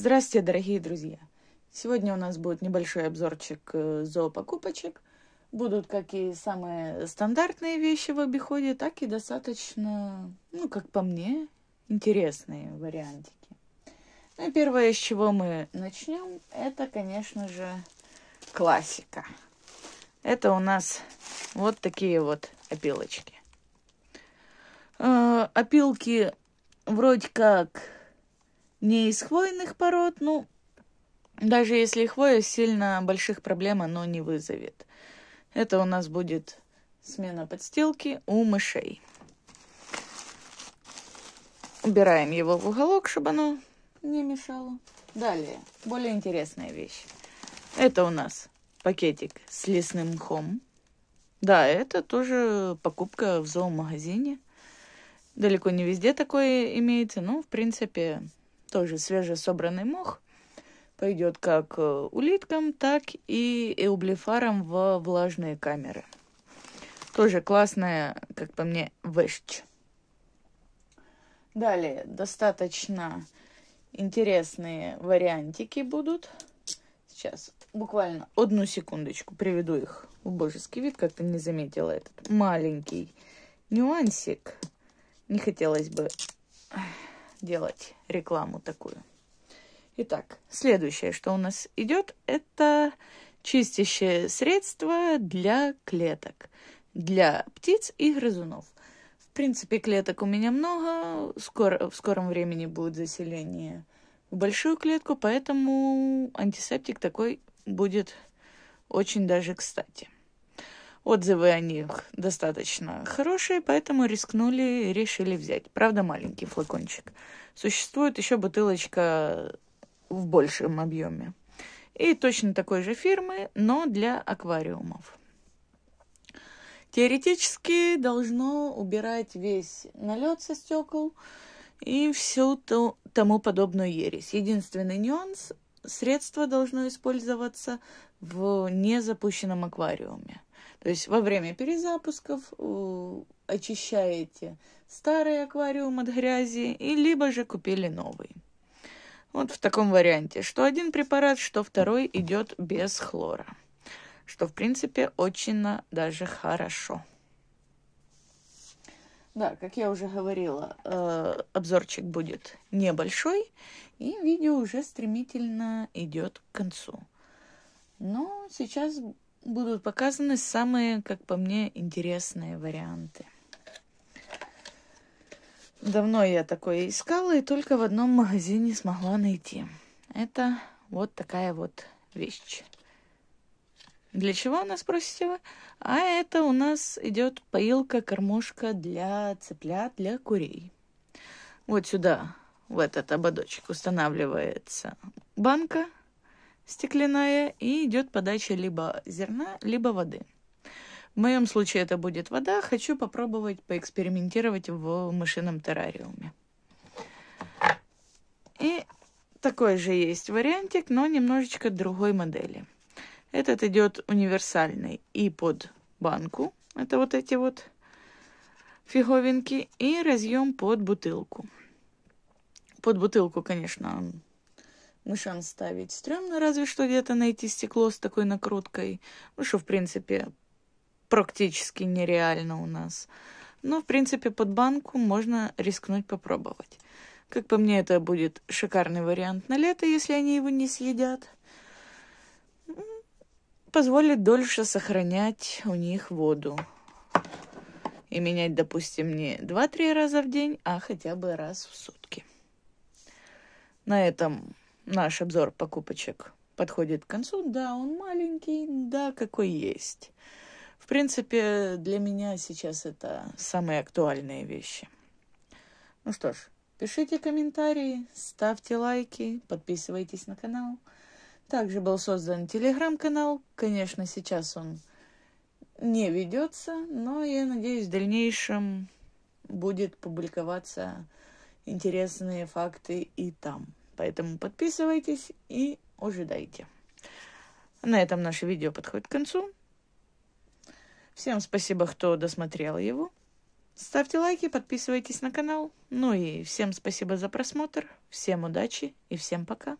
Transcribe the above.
Здравствуйте, дорогие друзья! Сегодня у нас будет небольшой обзорчик э, зоопокупочек. Будут как и самые стандартные вещи в обиходе, так и достаточно, ну, как по мне, интересные вариантики. Ну и первое, с чего мы начнем, это, конечно же, классика. Это у нас вот такие вот опилочки. Э, опилки вроде как не из хвойных пород, ну, даже если хвоя сильно больших проблем оно не вызовет. Это у нас будет смена подстилки у мышей. Убираем его в уголок, чтобы оно не мешало. Далее, более интересная вещь. Это у нас пакетик с лесным мхом. Да, это тоже покупка в зоомагазине. Далеко не везде такое имеется, но, в принципе, тоже свежесобранный мох, пойдет как э, улиткам, так и эублифарам в влажные камеры. Тоже классная, как по мне, вещь. Далее достаточно интересные вариантики будут. Сейчас буквально одну секундочку приведу их в божеский вид, как-то не заметила этот маленький нюансик. Не хотелось бы делать рекламу такую. Итак, следующее, что у нас идет, это чистящее средство для клеток, для птиц и грызунов. В принципе, клеток у меня много, скоро, в скором времени будет заселение в большую клетку, поэтому антисептик такой будет очень даже кстати отзывы о них достаточно хорошие, поэтому рискнули и решили взять. Правда, маленький флакончик. Существует еще бутылочка в большем объеме. И точно такой же фирмы, но для аквариумов. Теоретически должно убирать весь налет со стекол и всю ту, тому подобную ересь. Единственный нюанс – средство должно использоваться в незапущенном аквариуме. То есть во время перезапусков очищаете старый аквариум от грязи, и либо же купили новый. Вот в таком варианте, что один препарат, что второй идет без хлора, что в принципе очень даже хорошо. Да, как я уже говорила, э, обзорчик будет небольшой, и видео уже стремительно идет к концу. Но сейчас будут показаны самые, как по мне, интересные варианты. Давно я такое искала и только в одном магазине смогла найти. Это вот такая вот вещь. Для чего она, спросите вы? А это у нас идет поилка-кормушка для цыплят, для курей. Вот сюда, в этот ободочек, устанавливается банка – стеклянная и идет подача либо зерна, либо воды. В моем случае это будет вода. Хочу попробовать поэкспериментировать в мышином террариуме. И такой же есть вариантик, но немножечко другой модели. Этот идет универсальный и под банку. Это вот эти вот фиговинки. И разъем под бутылку. Под бутылку, конечно, Мышам ставить стрёмно, разве что где-то найти стекло с такой накруткой. Ну, что, в принципе, практически нереально у нас. Но, в принципе, под банку можно рискнуть попробовать. Как по мне, это будет шикарный вариант на лето, если они его не съедят. Позволит дольше сохранять у них воду. И менять, допустим, не 2-3 раза в день, а хотя бы раз в сутки. На этом наш обзор покупочек подходит к концу. Да, он маленький, да, какой есть. В принципе, для меня сейчас это самые актуальные вещи. Ну что ж, пишите комментарии, ставьте лайки, подписывайтесь на канал. Также был создан телеграм-канал. Конечно, сейчас он не ведется, но я надеюсь, в дальнейшем будет публиковаться интересные факты и там. Поэтому подписывайтесь и ожидайте. На этом наше видео подходит к концу. Всем спасибо, кто досмотрел его. Ставьте лайки, подписывайтесь на канал. Ну и всем спасибо за просмотр. Всем удачи и всем пока.